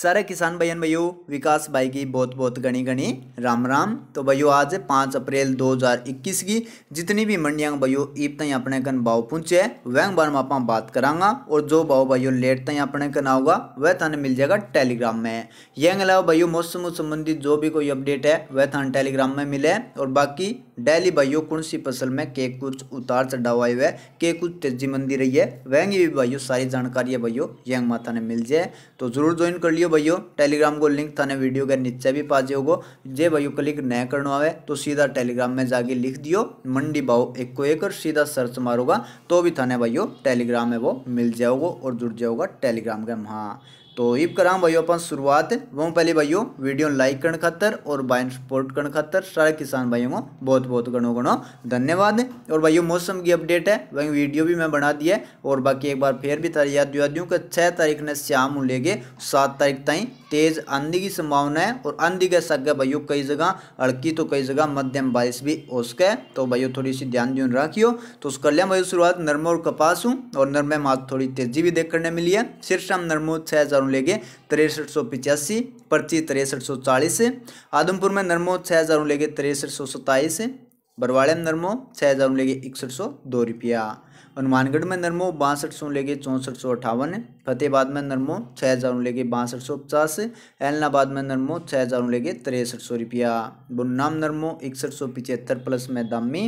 सारे किसान भैया भैयू विकास भाई की बहुत बहुत गणी गणी राम राम तो भैयो आज है पाँच अप्रैल 2021 की जितनी भी मंडियां भैयो ईब तई अपने कन भाव पूछे वह बार में आप बात करांगा और जो भाव भैयो लेट तई अपने कन आओगा वह थाने मिल जाएगा टेलीग्राम में यह अलावा भैयो मौसम संबंधित जो भी कोई अपडेट है वह थाने टेलीग्राम में मिले और बाकी डेली भाइयों कौन सी फसल में के कुछ उतार चढ़ाव आए हुए के कुछ तेजी मंदी रही है वह भी भाइयों सारी जानकारी है भाइयों यंग माता ने मिल जाए तो जरूर ज्वाइन कर लिया वीडियो भैया टेलीग्राम को लिंक थाने वीडियो के नीचे भी पा हो जे भैया क्लिक न करना आवे तो सीधा टेलीग्राम में जाके लिख दियो मंडी भाव एक को एक और सीधा सर्च मारोगा तो भी थाने भैया टेलीग्राम में वो मिल जाओगे और जुड़ जाओगा टेलीग्राम के हाँ तो इब कराम भाइयों अपन शुरुआत वो पहले भाइयों वीडियो लाइक करण खातर और बाइन सपोर्ट करण खातर सारे किसान भाइयों को बहुत बहुत गणो गणो धन्यवाद और भाइयों मौसम की अपडेट है वही वीडियो भी मैं बना दिया है और बाकी एक बार फिर भी तारी याद दिवा दूँ कि छः तारीख ने श्याम ले गए सात तारीख तई तेज़ आंधी की संभावना है और आंधी के सगे भाइयों कई जगह अड़की तो कई जगह मध्यम बारिश भी हो सके तो भाइयों थोड़ी सी ध्यान दून रखियो तो उस कल्याण भाइयों शुरुआत नरमो और कपास हूँ और नरमे मात थोड़ी तेजी भी देखने मिली है सिर्फ हम नरमो छः उदाहरण लेंगे तिरसठ सौ पिचासी पर्ची तिरसठ सौ चालीस आदमपुर में नरमो छः हज़ार लेंगे तिरसठ सौ सत्ताईस बरवाड़े में नरमो छः हज़ार लेंगे इकसठ सौ दो रुपया हनुमानगढ़ में नरमो बासठ सौ लेके चौंसठ सौ अट्ठावन फतेहबाद में नरमो छः हज़ार लेके बासठ सौ पचास एलनाबाद में नरमो छः हज़ार लेके तिरसठ सौ रुपया बुन्नाम नरमो इकसठ सौ पिचहत्तर प्लस में दामी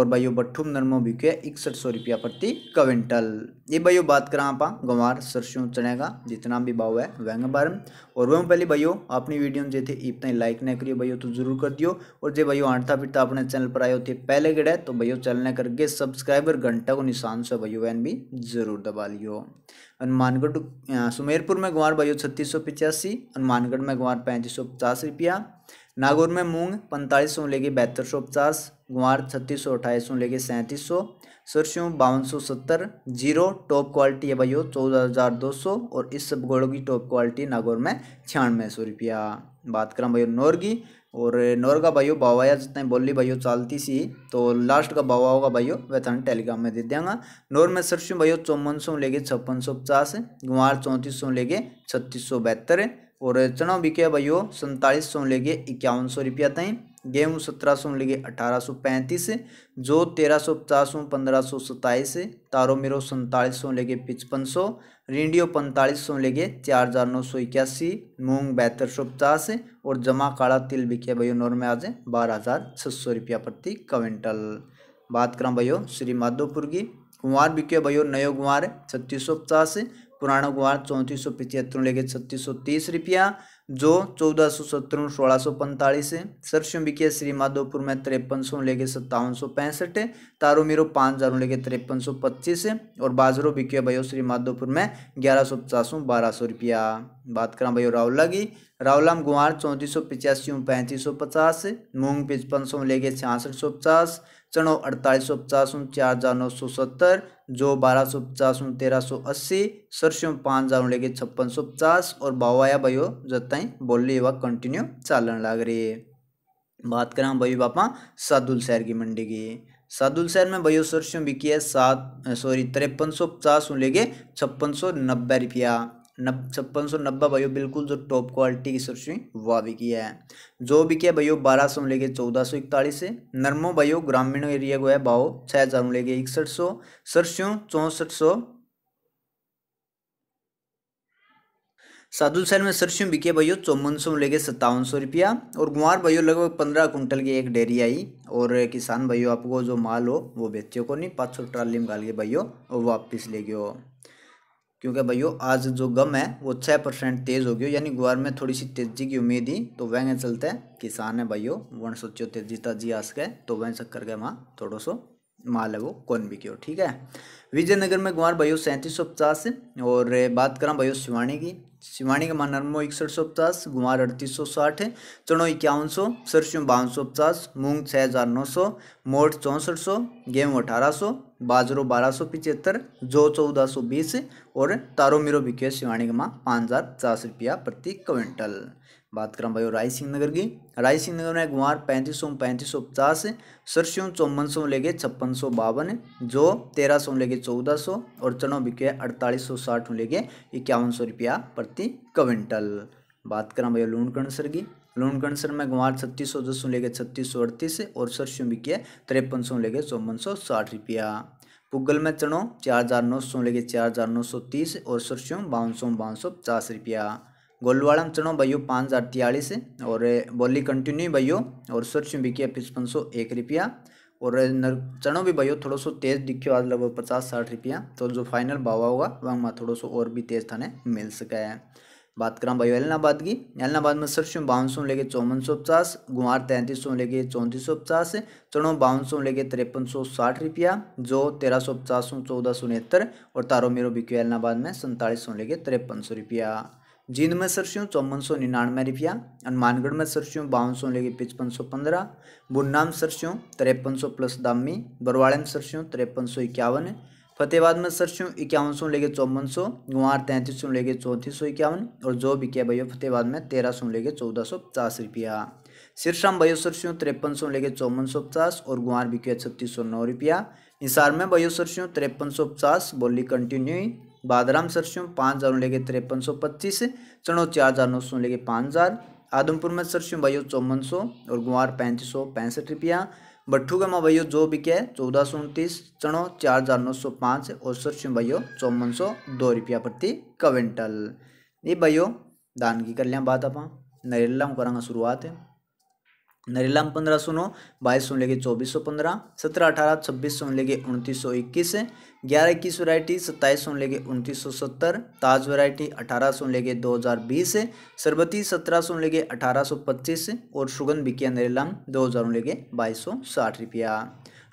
और भाइयो बट्ठू नरमो बिके इकसठ सौ रुपया प्रति क्विंटल ये भाइयों बात करा आप गंवार सरसों चने का जितना भी भाव है वह बार और वह पहले भाइयों अपनी वीडियो में जे थे इतना लाइक नहीं करिए भाइयों तो जरूर कर दियो और जो भाइयों आठता फिरता अपने चैनल पर आए होते पहले गिड़े तो भाइयों चैनल ने करके सब्सक्राइबर घंटा को निशान से बयो वैन भी जरूर दबा लियो हनुमानगढ़ सुमेरपुर में ग्वार बयो छत्तीस सौ पिचासी हनुमानगढ़ में ग्वार पैंतीस सौ पचास रुपया नागौर में मूंग पैंतालीस सौ लेके बहत्तर सौ पचास ग्वार छत्तीस सौ अट्ठाईस सौ लेके सैंतीस सौ सरसों बावन सौ सत्तर जीरो टॉप क्वालिटी है भाइयों चौदह हज़ार दो सौ और इस सब गोड़ों की टॉप क्वालिटी नागौर में छियानवे सौ रुपया बात करें भाइयों नोरगी और नोर का भाइयों बावाया जितने बोली भाइयों चालती सी तो लास्ट का बावा होगा भाइयों वह थान टेलीग्राम में दे देंगे नोर में सरसों भाइयों चौवन सौ लेके छप्पन सौ पचास गुआर चौंतीस सौ लेके छत्तीस सौ बहत्तर और चना बिके भाइयों सैंतालीस सौ लेके इक्यावन सौ रुपया तय गेहूँ सत्रह सौ लिखे अठारह सौ पैंतीस जो तेरह सौ पचास में पंद्रह सौ सत्ताईस तारो मेरो सैंतालीस सौ लेके पचपन सौ रिंडियो पैंतालीस सौ लेके चार हज़ार नौ सौ इक्यासी मूंग बेहतर सौ पचास और जमा काड़ा तिल बिके भाइयों नोर में आज बारह हज़ार छः सौ रुपया प्रति क्विंटल बात करा भाइयों श्री माधोपुर की कुंवर बिके भाइयों नयो कुंवार छत्तीस सौ पचास पुराना कुंवार चौंतीस सौ पचहत्तर लेके छत्तीस सौ तीस रुपया जो चौदह सौ सत्रह सोलह सौ पैंतालीस है सरस्वती के श्री माधोपुर में तिरपन सौ लेके सत्तावन सौ पैंसठ है तारो मेरो पाँच हज़ारों लेके तिरपन सौ पच्चीस है और बाजरो बिके भाई श्री माधोपुर में ग्यारह सौ पचास बारह सौ रुपया बात करा भाई रावला की रावला में गुआर चौंतीस सौ पिचासी पैंतीस सौ पचास मूंग पचपन सौ लेके छियासठ सौ पचास चनो अड़तालीस सौ पचास चार हज़ार नौ सौ सत्तर जो बारह सौ पचास तेरह सौ अस्सी सरसों पाँच हज़ार लेके छप्पन सौ पचास और बावाया भाई जत बताएं बोली व कंटिन्यू चालन लाग रही है बात करें भाई बापा सादुल शहर की मंडी की सादुल शहर में भाई सरसों बिकी है सात सॉरी तिरपन सौ पचास लेके छप्पन सौ नब्बे रुपया नब छप्पन सौ नब्बे भाई बिल्कुल जो टॉप क्वालिटी की सरसों वह बिकी है जो बिकी है भाई बारह सौ लेके चौदह सौ इकतालीस से नरमो भाई ग्रामीण एरिया को है भाव छः हज़ार लेके इकसठ सौ सरसों चौंसठ सौ साधु शहर में सरसों बिके भैया चौवन सौ लेके सत्तावन सौ रुपया और गुआर भैया लगभग पंद्रह कुंटल की एक डेरी आई और किसान भाइयों आपको जो माल हो वो बेचो को नहीं पाँच सौ ट्राली में गाल के भैया और वापिस ले गयो क्योंकि भैया आज जो गम है वो छः परसेंट तेज़ हो गया यानी गुआर में थोड़ी सी तेजी की उम्मीद ही तो वह चलते हैं किसान है भैया वन सोचो तेजी ताजी आस गए तो वह चक्कर के माँ थोड़ो सो माल है वो कौन भी क्यों ठीक है विजयनगर में गुआर भाइयों सैंतीस सौ पचास और बात करा भाइयों शिवानी की शिवाणी का मान नरमो इकसठ सौ पचास गुमार अड़तीस सौ साठ चणो इक्यावन सौ सरसों बावन सौ पचास मूंग छः हज़ार नौ सौ मोट चौंसठ सौ गेहूँ अठारह सौ बाजरो बारह सौ पिचहत्तर जो चौदह सौ बीस और तारो मिरो बिके शिवाणी का माँ पाँच हज़ार पचास रुपया प्रति क्विंटल बात करा भाई राय सिंह नगर की राय सिंह नगर में गुआर पैंतीस सौ पैंतीस सौ पचास सरसों चौवन सौ लेके छप्पन सौ बावन जो तेरह सौ लेके चौदह सौ और चनो बिके अड़तालीस सौ साठ लेके इक्यावन सौ रुपया प्रति क्विंटल बात करें भाई लून सर की लून सर में गुआर छत्तीस सौ दस लेके छत्तीस सौ अड़तीस और सरसों बिके तिरपन सौ लेके चौवन सौ साठ रुपया पुगल में चनो चार हज़ार नौ सौ लेके चार हज़ार नौ सौ तीस और सरसों बावन सौ बावन सौ पचास रुपया गोलवाड़म चढ़ो भाइयों पाँच हज़ार तिहालीस और बोली कंटिन्यू भाइयों और सर्च में बिकी है पचपन सौ एक रुपया और चनों भी भाइयों थोड़ा सो तेज़ दिखियो आज लगभग पचास साठ रुपया तो जो फाइनल भावा होगा वहाँ में थोड़ा सो और भी तेज़ थाने मिल सका है बात करा भाई एलनाबाद की एलनाबाद में सरसु बावन सौ लेके चौवन सौ पचास गुआर तैंतीस सौ लेके चौंतीस सौ पचास चनों बावन सौ लेके तिरपन सौ साठ रुपया जो तेरह सौ पचास सौ चौदह सौ उनहत्तर और तारो मेरो बिक्यू एलनाबाद में सैंतालीस सौ लेके तिरपन सौ रुपया जींद में सरसियों चौवन सौ निन्यानवे रुपया हनुमानगढ़ में सरसियों बावन सौ लेगी पचपन सौ पंद्रह बुन्ना में सरसियों तिरपन सौ प्लस दामी बरवाड़े में सरसियों तिरपन सौ इक्यावन फतेहाबाद में सरसियों इक्यावन सौ लेगे चौवन सौ गुआर तैंतीस सौ लेगे चौंतीस सौ इक्यावन और जो भी क्या भैया फतेहाबाद में तेरह सौ लेगे चौदह सौ पचास रुपया सिरसा में भैया सरसियों तिरपन सौ लेके चौवन सौ पचास और गुआर बिके छत्तीस सौ नौ रुपया हिसार में भैया सरसियों तिरपन सौ पचास बोली कंटिन्यू बादराम सरसों पाँच हज़ार लेके तिरपन सौ पच्चीस चणो चार हज़ार नौ सौ लेके पाँच हज़ार आदमपुर में सरसों भाइयो चौवन सौ और गुआर पैंतीस सौ पैंसठ रुपया का माँ भैया जो भी क्या है चौदह सौ उनतीस चणो चार हज़ार नौ सौ पाँच और सरसों भैया चौवन सौ दो रुपया प्रति क्विंटल ये भाइयों दान की कर लिया बात आप नरेला करा शुरुआत है नरेला में पंद्रह सौ नौ बाईस सौ लेके चौबीस सौ पंद्रह सत्रह अठारह छब्बीस सौ लेके उनतीस सौ इक्कीस ग्यारह इक्कीस वैरायटी सत्ताईस सौ लेके उनतीस सौ सत्तर ताज वैरायटी अठारह सौ लेके दो हज़ार बीस सरबती सत्रह सौ लेके अठारह सौ पच्चीस और सुगंध बिकिया नरेला में दो हज़ार लेके बाईस सौ साठ रुपया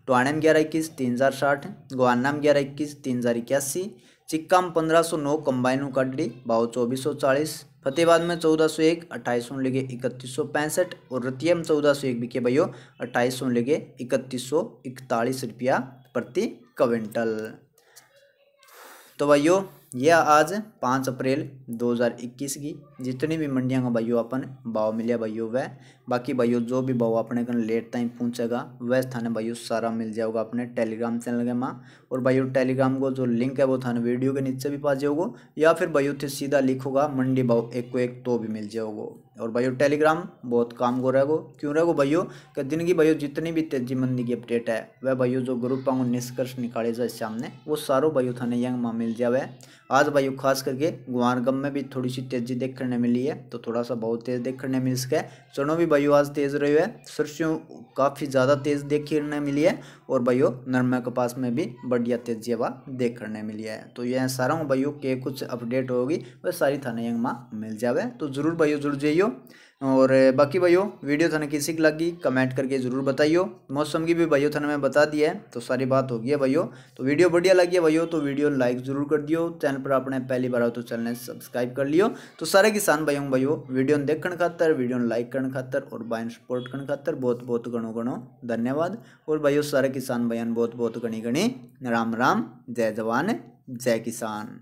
टोआना में ग्यारह इक्कीस तीन हज़ार साठ गोआनम में ग्यारह इक्कीस तीन हज़ार इक्यासी चिक्का में पंद्रह सौ नौ कम्बाइन उकड्डी बाओ चौबीस सौ चालीस फतेहबाद में चौदह सौ एक अट्ठाईस सौ लेके इकतीस सौ पैंसठ और रतियम चौदह सौ एक बिके भाइयों अट्ठाईस सौ लेके इकतीस सौ इकतालीस रुपया प्रति क्विंटल तो भाइयों यह आज पाँच अप्रैल 2021 की जितनी भी मंडियाँ का भाइयों अपन भाव मिले भाइयों वह बाकी भाइयों जो भी भाव अपने कन लेट टाइम पहुँचेगा वह थाने भाइयों सारा मिल जाएगा अपने टेलीग्राम चैनल के माँ और भाइयों टेलीग्राम को जो लिंक है वो थाने वीडियो के नीचे भी पा जाओगे या फिर भाइयों थे सीधा लिखोगा मंडी भाव एक को एक तो भी मिल जाओगे और भाइयों टेलीग्राम बहुत काम को रहेगा क्यों रहेगो भाइयों कि दिन की भाइयों जितनी भी तेजी मंदी की अपडेट है वह भाइयों जो ग्रुप पाऊँ निष्कर्ष निकाले जाए सामने वो सारो भाइयों थाने यंग माँ मिल जावे आज भाइयों खास करके गुआरगम में भी थोड़ी सी तेजी देखने मिली है तो थोड़ा सा बहुत तेज देखने मिल सके चनो भी भाइयों आज तेज रही है सरसों काफ़ी ज़्यादा तेज देखने मिली है और भाइयों के कपास में भी बढ़िया तेजी हवा देखने मिली है तो यह सारा भाइयों के कुछ अपडेट होगी वह सारी थाने यंग माँ मिल जाए तो जरूर भाइयों जुड़ जाइयो और बाकी भाइयों वीडियो थाने किसी की लगी कमेंट करके ज़रूर बताइयो मौसम की भी भाइयों थाने मैं बता दिया है तो सारी बात होगी है भाइयों तो वीडियो बढ़िया लगी है भाइयों तो वीडियो लाइक ज़रूर कर दियो चैनल पर आपने पहली बार हो तो चैनल सब्सक्राइब कर लियो तो सारे किसान भाइयों भाइयों वीडियो देखने खातर वीडियो लाइक करने खातर और भाई सपोर्ट करने खातर बहुत बहुत गणो गणो धन्यवाद और भाइयों सारे किसान भाइयों बहुत बहुत गणी गणी राम राम जय जवान जय किसान